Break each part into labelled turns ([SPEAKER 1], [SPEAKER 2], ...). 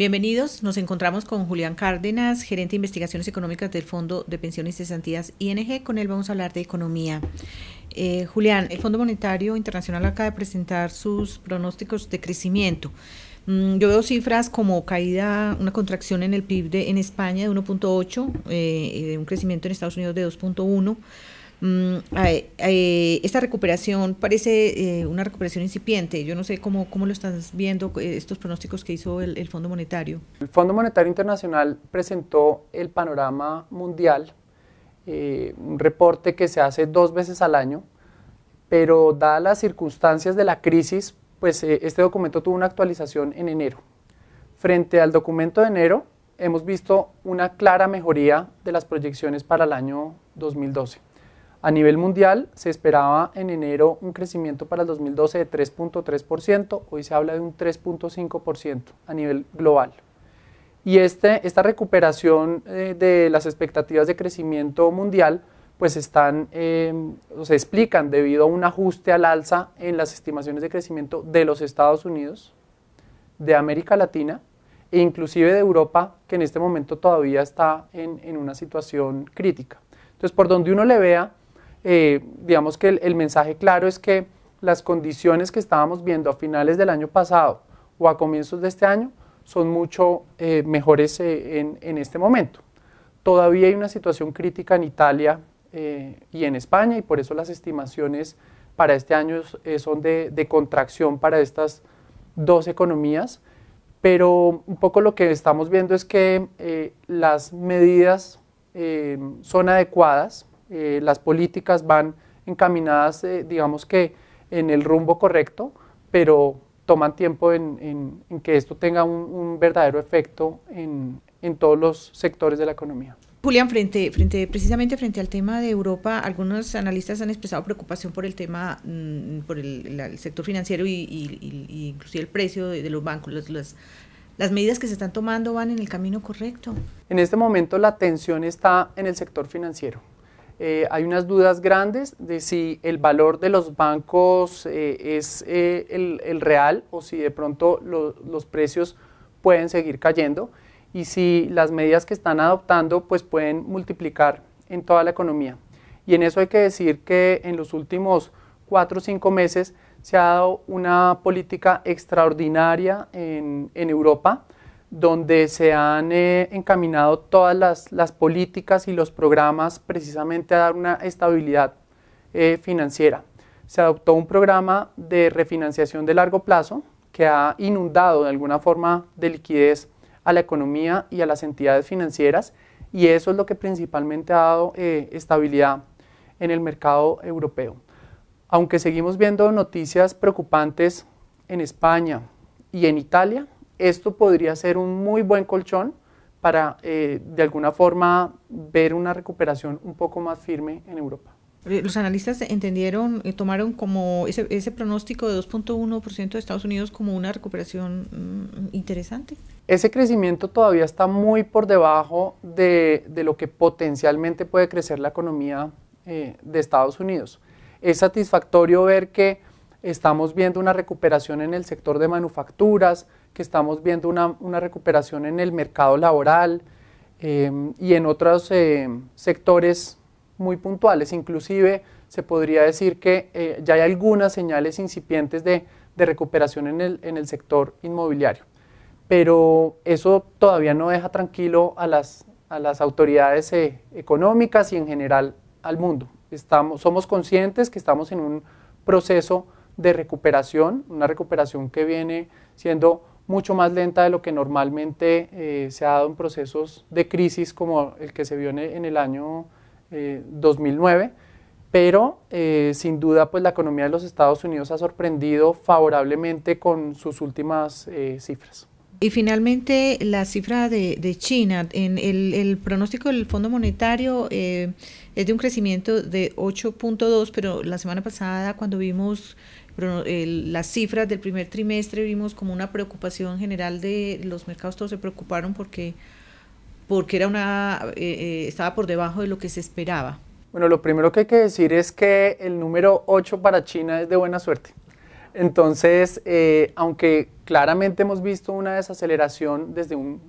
[SPEAKER 1] Bienvenidos, nos encontramos con Julián Cárdenas, gerente de investigaciones económicas del Fondo de Pensiones y Cesantías ING. Con él vamos a hablar de economía. Eh, Julián, el Fondo Monetario Internacional acaba de presentar sus pronósticos de crecimiento. Mm, yo veo cifras como caída, una contracción en el PIB de, en España de 1.8, eh, un crecimiento en Estados Unidos de 2.1 Mm, eh, esta recuperación parece eh, una recuperación incipiente. Yo no sé cómo, lo estás viendo eh, estos pronósticos que hizo el, el
[SPEAKER 2] Fondo Monetario. El Fondo Monetario Internacional presentó el panorama mundial, un reporte que se hace dos veces al año, pero dadas las circunstancias de la crisis, pues este documento tuvo una actualización en enero. Frente al documento de enero, hemos visto una clara mejoría de las proyecciones para el año 2012. A nivel mundial se esperaba en enero un crecimiento para el 2012 de 3.3%, hoy se habla de un 3.5% a nivel global. Y este, esta recuperación eh, de las expectativas de crecimiento mundial pues están, em, se explican debido a un ajuste al alza en las estimaciones de crecimiento de los Estados Unidos, de América Latina e inclusive de Europa, que en este momento todavía está en, en una situación crítica. Entonces, por donde uno le vea, eh, digamos que el, mensaje claro es que las condiciones que estábamos viendo a finales del año pasado o a comienzos de este año son mucho eh, mejores eh, en, este momento. Todavía hay una situación crítica en Italia y en España y por eso las estimaciones para este año son de, contracción para estas dos economías, pero un poco lo que estamos viendo es que las medidas son adecuadas eh, las políticas van encaminadas, eh, digamos que, en el rumbo correcto, pero toman tiempo en, que esto tenga un, verdadero efecto en, todos los sectores de la economía.
[SPEAKER 1] Julián, precisamente frente al tema de Europa, algunos analistas han expresado preocupación por el tema, mm, por el, sector financiero y, incluso, inclusive el precio de, los bancos. ¿Las medidas que se están tomando van en el camino correcto?
[SPEAKER 2] En este momento la tensión está en el sector financiero. Eh, hay unas dudas grandes de si el valor de los bancos eh, es eh, el, real o si de pronto los precios pueden seguir cayendo y si las medidas que están adoptando pues pueden multiplicar en toda la economía. Y en eso hay que decir que en los últimos cuatro o cinco meses se ha dado una política extraordinaria en Europa donde se han eh, encaminado todas las, políticas y los programas precisamente a dar una estabilidad eh, financiera. Se adoptó un programa de refinanciación de largo plazo que ha inundado de alguna forma de liquidez a la economía y a las entidades financieras y eso es lo que principalmente ha dado eh, estabilidad en el mercado europeo. Aunque seguimos viendo noticias preocupantes en España y en Italia, esto podría ser un muy buen colchón para eh, de alguna forma ver una recuperación un poco más firme en Europa.
[SPEAKER 1] Eh, los analistas entendieron, eh, tomaron como ese, pronóstico de 2.1% de Estados Unidos como una recuperación mm, interesante.
[SPEAKER 2] Ese crecimiento todavía está muy por debajo de, lo que potencialmente puede crecer la economía de Estados Unidos. Es satisfactorio ver que estamos viendo una recuperación en el sector de manufacturas, que estamos viendo una, recuperación en el mercado laboral em, y en otros em, sectores muy puntuales. Inclusive se podría decir que eh, ya hay algunas señales incipientes de, recuperación en el, en el, sector inmobiliario. Pero eso todavía no deja tranquilo a las, a las autoridades eh, económicas y en general al mundo. Estamos, somos conscientes que estamos en un proceso de recuperación, una recuperación que viene siendo mucho más lenta de lo que normalmente eh, se ha dado en procesos de crisis como el que se vio en el año 2009, eh, pero eh, sin duda pues la economía de los Estados Unidos ha sorprendido favorablemente con sus últimas cifras.
[SPEAKER 1] Y finalmente la cifra de, China. En el, pronóstico del Fondo Monetario eh, es de un crecimiento de 8.2, pero la semana pasada cuando vimos las cifras del primer trimestre vimos como una preocupación general de los mercados, todos se preocuparon porque, porque era una, eh, eh, estaba por debajo de lo que
[SPEAKER 2] se esperaba. Bueno, lo primero que hay que decir es que el número 8 para China es de buena suerte. Entonces, eh, aunque claramente hemos visto una desaceleración desde un,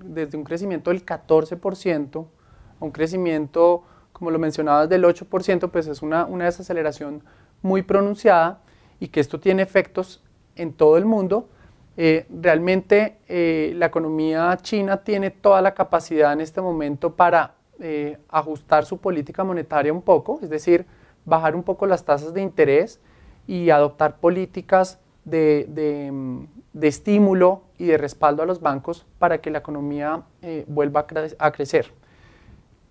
[SPEAKER 2] crecimiento del 14% un crecimiento, como lo mencionabas, del 8%, pues es una, desaceleración muy pronunciada y que esto tiene efectos en todo el mundo. Eh, realmente eh, la economía china tiene toda la capacidad en este momento para ajustar su política monetaria un poco, es decir, bajar un poco las tasas de interés y adoptar políticas de, de, de, estímulo y de respaldo a los bancos para que la economía eh, vuelva a, crecer.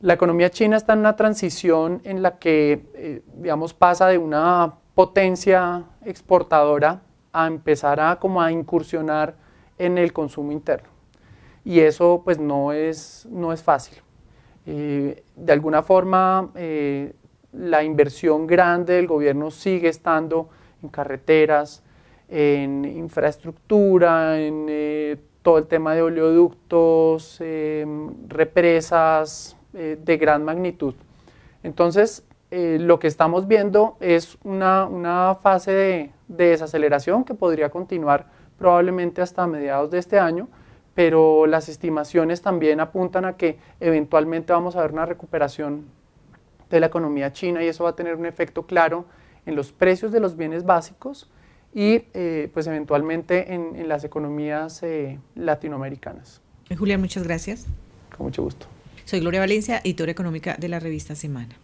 [SPEAKER 2] La economía china está en una transición en la que, eh, digamos, pasa de una potencia exportadora a empezar a, como a incursionar en el consumo interno. Y eso pues no es, no es fácil. Eh, de alguna forma, la inversión grande del gobierno sigue estando en carreteras, en infraestructura, en eh, todo el tema de oleoductos, em, represas eh, de gran magnitud. Entonces, eh, lo que estamos viendo es una, fase de, de, desaceleración que podría continuar probablemente hasta mediados de este año, pero las estimaciones también apuntan a que eventualmente vamos a ver una recuperación de la economía china y eso va a tener un efecto claro en los precios de los bienes básicos y eh, pues eventualmente en, las economías eh, latinoamericanas.
[SPEAKER 1] Eh, Julián, muchas gracias. Con mucho gusto. Soy Gloria Valencia, editora económica de la revista Semana.